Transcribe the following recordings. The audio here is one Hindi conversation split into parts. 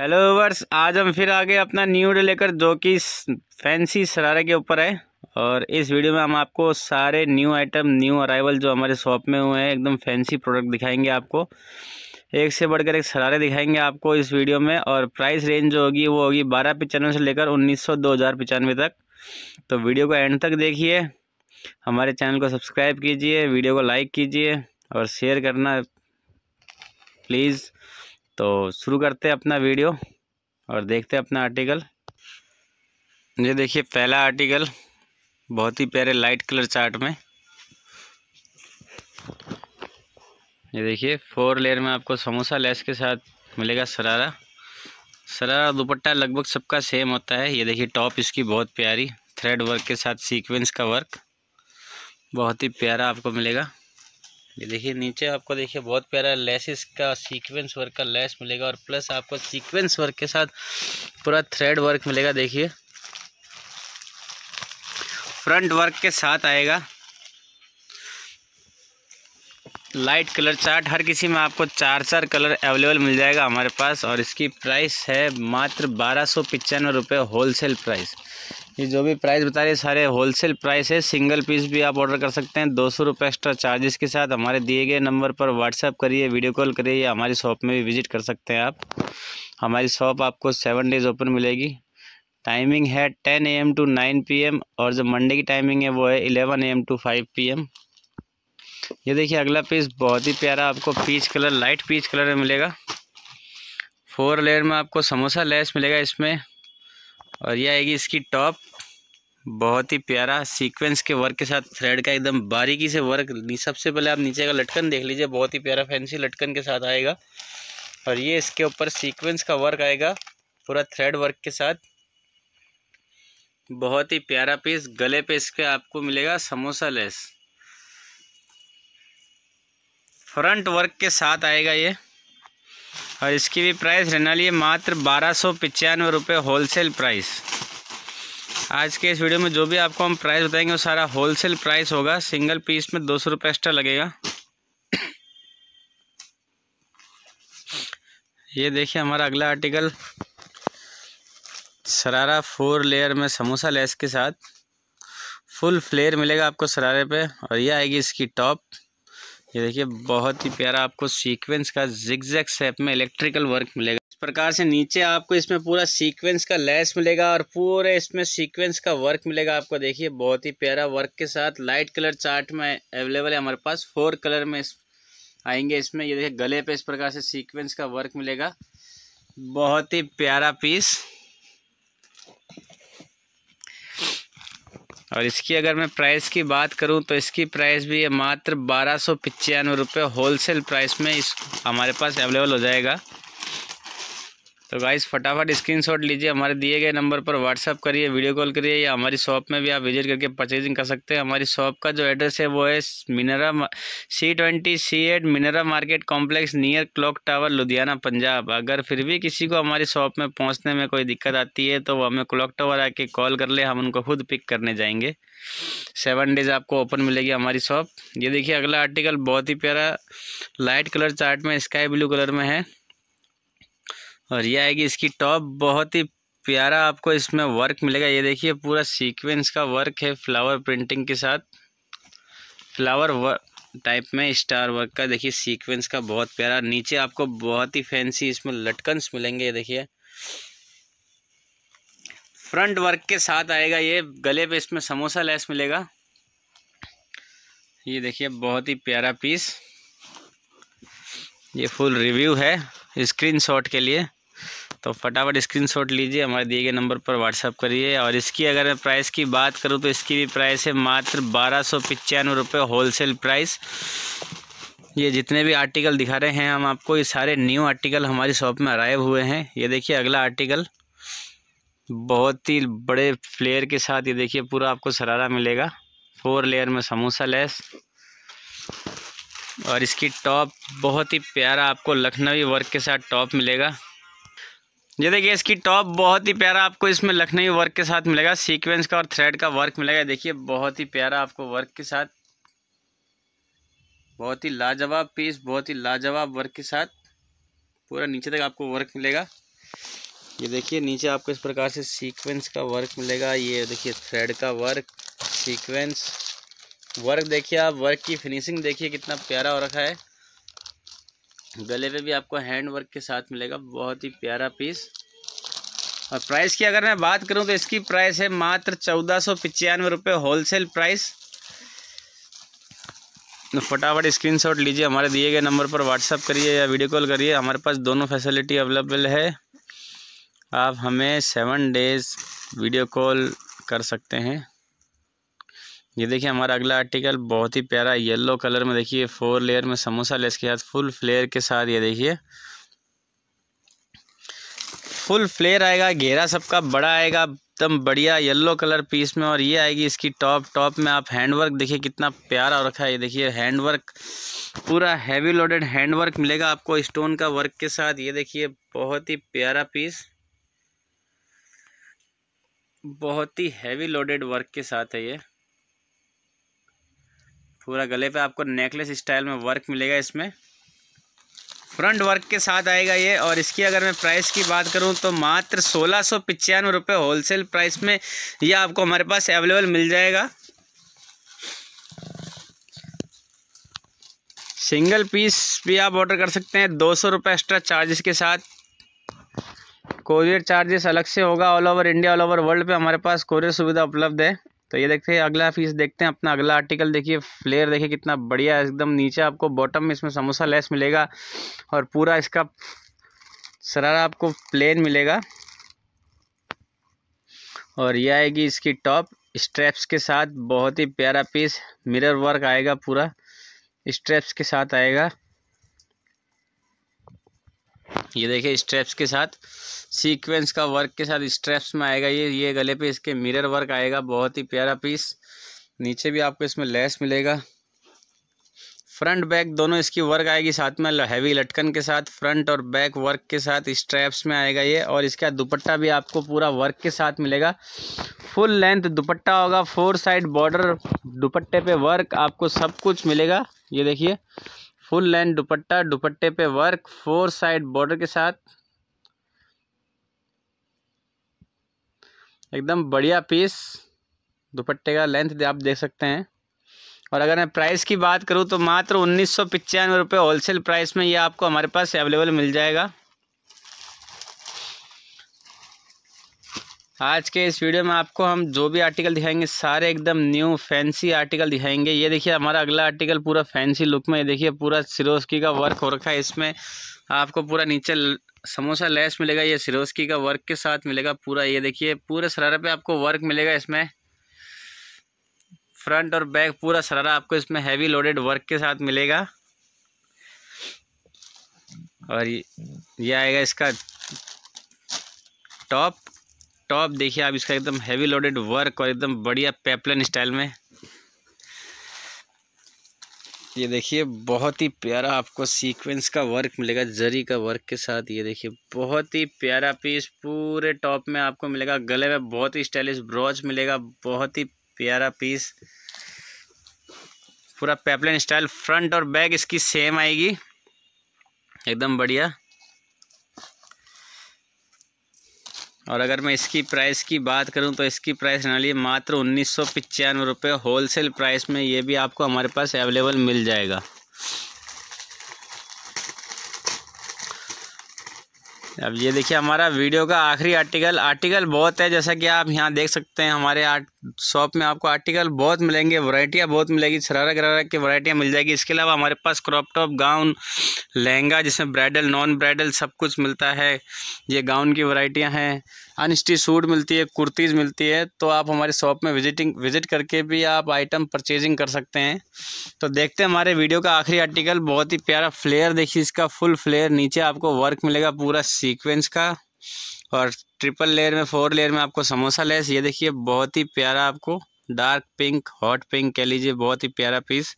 हेलो वर्स आज हम फिर आगे अपना डे लेकर जो कि फैंसी शरारा के ऊपर है और इस वीडियो में हम आपको सारे न्यू आइटम न्यू अराइवल जो हमारे शॉप में हुए हैं एकदम फैंसी प्रोडक्ट दिखाएंगे आपको एक से बढ़कर एक सरारे दिखाएंगे आपको इस वीडियो में और प्राइस रेंज जो होगी वो होगी बारह पचानवे से लेकर उन्नीस सौ दो हज़ार पचानवे तक तो वीडियो को एंड तक देखिए हमारे चैनल को सब्सक्राइब कीजिए वीडियो को लाइक कीजिए और शेयर करना प्लीज़ तो शुरू करते हैं अपना वीडियो और देखते हैं अपना आर्टिकल ये देखिए पहला आर्टिकल बहुत ही प्यारे लाइट कलर चार्ट में ये देखिए फोर लेयर में आपको समोसा लेस के साथ मिलेगा सरारा सरारा दुपट्टा लगभग सबका सेम होता है ये देखिए टॉप इसकी बहुत प्यारी थ्रेड वर्क के साथ सीक्वेंस का वर्क बहुत ही प्यारा आपको मिलेगा ये देखिए नीचे आपको देखिए बहुत प्यारा लेसिस का सीक्वेंस वर्क का लेस मिलेगा और प्लस आपको सीक्वेंस वर्क के साथ पूरा थ्रेड वर्क मिलेगा देखिए फ्रंट वर्क के साथ आएगा लाइट कलर चार्ट हर किसी में आपको चार चार कलर अवेलेबल मिल जाएगा हमारे पास और इसकी प्राइस है मात्र बारह सौ पचानवे रुपये होलसेल प्राइस ये जो भी प्राइस बता रहे सारे होलसेल प्राइस है सिंगल पीस भी आप ऑर्डर कर सकते हैं दो सौ रुपये एक्स्ट्रा चार्जेस के साथ हमारे दिए गए नंबर पर व्हाट्सअप करिए वीडियो कॉल करिए या हमारी शॉप में भी विजिट कर सकते हैं आप हमारी शॉप आपको सेवन डेज़ ओपन मिलेगी टाइमिंग है ten A M to nine P M और जो मंडे की टाइमिंग है वो है eleven A M to five P M ये देखिए अगला पीस बहुत ही प्यारा आपको peach colour light peach colour में मिलेगा फोर लेयर में आपको समोसा लेस मिलेगा इसमें और यह आएगी इसकी टॉप बहुत ही प्यारा सीक्वेंस के वर्क के साथ थ्रेड का एकदम बारीकी से वर्क सबसे पहले आप नीचे का लटकन देख लीजिए बहुत ही प्यारा फैंसी लटकन के साथ आएगा और ये इसके ऊपर सीक्वेंस का वर्क आएगा पूरा थ्रेड वर्क के साथ बहुत ही प्यारा पीस गले पे इसके आपको मिलेगा समोसा लेस फ्रंट वर्क के साथ आएगा ये और इसकी भी प्राइस रहने वाली है मात्र बारह सौ पचानवे रुपये होलसेल प्राइस आज के इस वीडियो में जो भी आपको हम प्राइस बताएंगे वो सारा होलसेल प्राइस होगा सिंगल पीस में दो सौ रुपये एक्स्ट्रा लगेगा ये देखिए हमारा अगला आर्टिकल सरारा फोर लेयर में समोसा लेस के साथ फुल फ्लेयर मिलेगा आपको सरारे पे और यह आएगी इसकी टॉप ये देखिए बहुत ही प्यारा आपको सीक्वेंस का जैग शेप में इलेक्ट्रिकल वर्क मिलेगा इस प्रकार से नीचे आपको इसमें पूरा सीक्वेंस का लेस मिलेगा और पूरे इसमें सीक्वेंस का वर्क मिलेगा आपको देखिए बहुत ही प्यारा वर्क के साथ लाइट कलर चार्ट में अवेलेबल है हमारे पास फोर कलर में इस आएंगे इसमें ये देखिए गले पे इस प्रकार से सीक्वेंस का वर्क मिलेगा बहुत ही प्यारा पीस और इसकी अगर मैं प्राइस की बात करूं तो इसकी प्राइस भी मात्र बारह सौ पचानवे रुपये होल प्राइस में इस हमारे पास अवेलेबल हो जाएगा तो गाइस फटाफट स्क्रीनशॉट लीजिए हमारे दिए गए नंबर पर व्हाट्सअप करिए वीडियो कॉल करिए या हमारी शॉप में भी आप विजिट करके परचेजिंग कर सकते हैं हमारी शॉप का जो एड्रेस है वो है मिनरा सी ट्वेंटी सी एट मिनरा market complex near clock tower Ludhiana Punjab अगर फिर भी किसी को हमारी शॉप में पहुँचने में कोई दिक्कत आती है तो वो हमें क्लॉक टावर आके कॉल कर ले हम उनको खुद पिक करने जाएंगे सेवन डेज़ आपको ओपन मिलेगी हमारी शॉप ये देखिए अगला आर्टिकल बहुत ही प्यारा लाइट कलर चार्ट में स्काई ब्लू कलर में है और ये आएगी इसकी टॉप बहुत ही प्यारा आपको इसमें वर्क मिलेगा ये देखिए पूरा सीक्वेंस का वर्क है फ्लावर प्रिंटिंग के साथ फ्लावर वर्क टाइप में स्टार वर्क का देखिए सीक्वेंस का बहुत प्यारा नीचे आपको बहुत ही फैंसी इसमें लटकन्स मिलेंगे ये देखिए फ्रंट वर्क के साथ आएगा ये गले पे इसमें समोसा लेस मिलेगा ये देखिए बहुत ही प्यारा पीस ये फुल रिव्यू है स्क्रीनशॉट के लिए तो फटाफट स्क्रीनशॉट लीजिए हमारे दिए गए नंबर पर व्हाट्सअप करिए और इसकी अगर मैं प्राइस की बात करूँ तो इसकी भी प्राइस है मात्र बारह सौ पचानवे रुपये होलसेल प्राइस ये जितने भी आर्टिकल दिखा रहे हैं हम आपको ये सारे न्यू आर्टिकल हमारी शॉप में अराइव हुए हैं ये देखिए अगला आर्टिकल बहुत ही बड़े फ्लेयर के साथ ये देखिए पूरा आपको सरारा मिलेगा फोर लेयर में समोसा लेस और इसकी टॉप बहुत ही प्यारा आपको लखनवी वर्क के साथ टॉप मिलेगा ये देखिए इसकी टॉप बहुत ही प्यारा आपको इसमें लखनऊ वर्क के साथ मिलेगा सीक्वेंस का और थ्रेड का वर्क मिलेगा देखिए बहुत ही प्यारा आपको वर्क के साथ बहुत ही लाजवाब पीस बहुत ही लाजवाब वर्क के साथ पूरा नीचे तक आपको वर्क मिलेगा ये देखिए नीचे आपको इस प्रकार से सीक्वेंस का वर्क मिलेगा ये देखिए थ्रेड का वर्क सीक्वेंस वर्क देखिए आप वर्क की फिनिशिंग देखिए कितना प्यारा हो रखा है गले पे भी आपको हैंड वर्क के साथ मिलेगा बहुत ही प्यारा पीस और प्राइस की अगर मैं बात करूं तो इसकी प्राइस है मात्र चौदह सौ पचानवे रुपये होलसेल प्राइस तो फटाफट स्क्रीनशॉट लीजिए हमारे दिए गए नंबर पर व्हाट्सअप करिए या वीडियो कॉल करिए हमारे पास दोनों फैसिलिटी अवेलेबल है आप हमें सेवन डेज़ वीडियो कॉल कर सकते हैं ये देखिए हमारा अगला आर्टिकल बहुत ही प्यारा येलो कलर में देखिए फोर लेयर में समोसा लेस के साथ फुल फ्लेयर के साथ ये देखिए फुल फ्लेयर आएगा घेरा सबका बड़ा आएगा एकदम बढ़िया येलो कलर पीस में और ये आएगी इसकी टॉप टॉप में आप हैंडवर्क देखिए कितना प्यारा रखा है ये देखिए हैंडवर्क पूरा हैवी लोडेड हैंडवर्क मिलेगा आपको स्टोन का वर्क के साथ ये देखिए बहुत ही प्यारा पीस बहुत ही हैवी लोडेड वर्क के साथ है ये पूरा गले पे आपको नेकलेस स्टाइल में वर्क मिलेगा इसमें फ्रंट वर्क के साथ आएगा ये और इसकी अगर मैं प्राइस की बात करूं तो मात्र सोलह सौ पचानवे रुपये होलसेल प्राइस में ये आपको हमारे पास अवेलेबल मिल जाएगा सिंगल पीस भी आप ऑर्डर कर सकते हैं दो सौ रुपये एक्स्ट्रा चार्जेस के साथ कोरियर चार्जेस अलग से होगा all over India all over world पे हमारे पास कोरियर सुविधा उपलब्ध है तो ये देखते हैं अगला फीस देखते हैं अपना अगला आर्टिकल देखिए फ्लेयर देखिए कितना बढ़िया है एकदम नीचे आपको बॉटम में इसमें समोसा लेस मिलेगा और पूरा इसका सरारा आपको प्लेन मिलेगा और यह आएगी इसकी टॉप स्ट्रेप्स के साथ बहुत ही प्यारा पीस मिरर वर्क आएगा पूरा स्ट्रेप्स के साथ आएगा ये देखिए स्ट्रेप्स के साथ सीक्वेंस का वर्क के साथ स्ट्रेप्स में आएगा ये ये गले पे इसके मिरर वर्क आएगा बहुत ही प्यारा पीस नीचे भी आपको इसमें लेस मिलेगा फ्रंट बैक दोनों इसकी वर्क आएगी साथ में हैवी लटकन के साथ फ्रंट और बैक वर्क के साथ स्ट्रैप्स में आएगा ये और इसका दुपट्टा भी आपको पूरा वर्क के साथ मिलेगा फुल लेंथ दुपट्टा होगा फोर साइड बॉर्डर दुपट्टे पे वर्क आपको सब कुछ मिलेगा ये देखिए फुल लेंथ दुपट्टा दुपट्टे पे वर्क फोर साइड बॉर्डर के साथ एकदम बढ़िया पीस दुपट्टे का लेंथ आप देख सकते हैं और अगर मैं प्राइस की बात करूँ तो मात्र उन्नीस सौ पचानवे रुपये होलसेल प्राइस में ये आपको हमारे पास अवेलेबल मिल जाएगा आज के इस वीडियो में आपको हम जो भी आर्टिकल दिखाएंगे सारे एकदम न्यू फैंसी आर्टिकल दिखाएंगे ये देखिए हमारा अगला आर्टिकल पूरा फैंसी लुक में देखिए पूरा सिरोस्की का वर्क हो रखा है इसमें आपको पूरा नीचे समोसा लेस मिलेगा ये सिरोस्की का वर्क के साथ मिलेगा पूरा ये देखिए पूरे सरारा पे आपको वर्क मिलेगा इसमें फ्रंट और बैक पूरा सरारा आपको इसमें हैवी लोडेड वर्क के साथ मिलेगा और ये आएगा इसका टॉप टॉप देखिए आप इसका एकदम हैवी लोडेड वर्क और एकदम बढ़िया पेपलन स्टाइल में ये देखिए बहुत ही प्यारा आपको सीक्वेंस का वर्क मिलेगा जरी का वर्क के साथ ये देखिए बहुत ही प्यारा पीस पूरे टॉप में आपको मिलेगा गले में बहुत ही स्टाइलिश ब्रॉच मिलेगा बहुत ही प्यारा पीस पूरा पेपलन स्टाइल फ्रंट और बैक इसकी सेम आएगी एकदम बढ़िया और अगर मैं इसकी प्राइस की बात करूं तो इसकी प्राइस लिए मात्र उन्नीस सौ पचानवे रुपये होलसेल प्राइस में ये भी आपको हमारे पास अवेलेबल मिल जाएगा अब ये देखिए हमारा वीडियो का आखिरी आर्टिकल आर्टिकल बहुत है जैसा कि आप यहाँ देख सकते हैं हमारे आर्ट शॉप में आपको आर्टिकल बहुत मिलेंगे वराइटियाँ बहुत मिलेगी शरारा गरारा की वराइटियाँ मिल जाएगी इसके अलावा हमारे पास क्रॉप टॉप गाउन लहंगा जिसमें ब्राइडल नॉन ब्राइडल सब कुछ मिलता है ये गाउन की वराइटियाँ हैं अनस्टी सूट मिलती है कुर्तीज़ मिलती है तो आप हमारे शॉप में विजिटिंग विजिट करके भी आप आइटम परचेजिंग कर सकते हैं तो देखते हैं हमारे वीडियो का आखिरी आर्टिकल बहुत ही प्यारा फ्लेयर देखिए इसका फुल फ्लेयर नीचे आपको वर्क मिलेगा पूरा सीक्वेंस का और ट्रिपल लेयर में फोर लेयर में आपको समोसा लेस ये देखिए बहुत ही प्यारा आपको डार्क पिंक हॉट पिंक कह लीजिए बहुत ही प्यारा पीस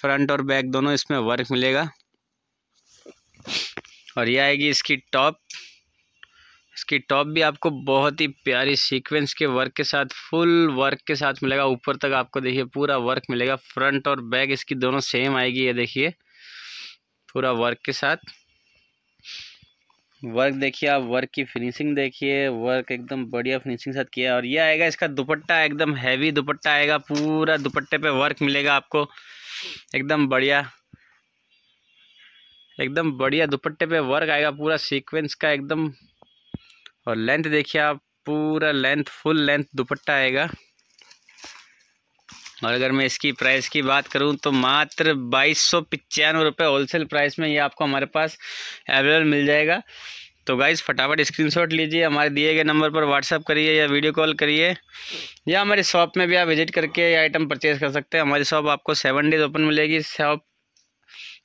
फ्रंट और बैक दोनों इसमें वर्क मिलेगा और यह आएगी इसकी टॉप इसकी टॉप भी आपको बहुत ही प्यारी सीक्वेंस के वर्क के साथ फुल वर्क के साथ मिलेगा ऊपर तक आपको देखिए पूरा वर्क मिलेगा फ्रंट और बैक इसकी दोनों सेम आएगी ये देखिए पूरा वर्क के साथ वर्क देखिए आप वर्क की फिनिशिंग देखिए वर्क एकदम बढ़िया फिनिशिंग के साथ किया और ये आएगा इसका दुपट्टा एकदम हैवी दुपट्टा आएगा पूरा दुपट्टे पे वर्क मिलेगा आपको एकदम बढ़िया एकदम बढ़िया दुपट्टे पे वर्क आएगा पूरा सीक्वेंस का एकदम और लेंथ देखिए आप पूरा लेंथ फुल लेंथ दुपट्टा आएगा और अगर मैं इसकी प्राइस की बात करूं तो मात्र बाईस सौ पचानवे रुपये होलसेल प्राइस में ये आपको हमारे पास अवेलेबल मिल जाएगा तो गाइज़ फटाफट स्क्रीनशॉट लीजिए हमारे दिए गए नंबर पर व्हाट्सअप करिए या वीडियो कॉल करिए या हमारी शॉप में भी आप विजिट करके ये आइटम परचेज़ कर सकते हैं हमारी शॉप आपको सेवन डेज़ ओपन मिलेगी शॉप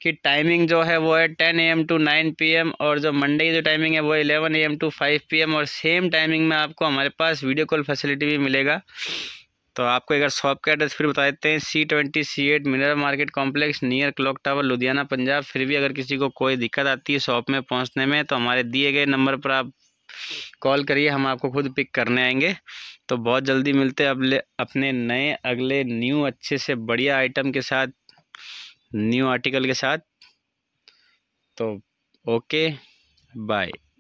की टाइमिंग जो है वो है ten A M to nine P M और जो मंडे की जो टाइमिंग है वो eleven A M to five P M और सेम टाइमिंग में आपको हमारे पास वीडियो कॉल फैसिलिटी भी मिलेगा तो आपको एक शॉप का एड्रेस फिर बता देते हैं C twenty C eight mineral market complex near clock tower Ludhiana Punjab फिर भी अगर किसी को कोई दिक्कत आती है शॉप में पहुंचने में तो हमारे दिए गए नंबर पर आप कॉल करिए हम आपको खुद पिक करने आएंगे तो बहुत जल्दी मिलते हैं अगले अपने नए अगले न्यू अच्छे से बढ़िया आइटम के साथ न्यू आर्टिकल के साथ तो ओके बाय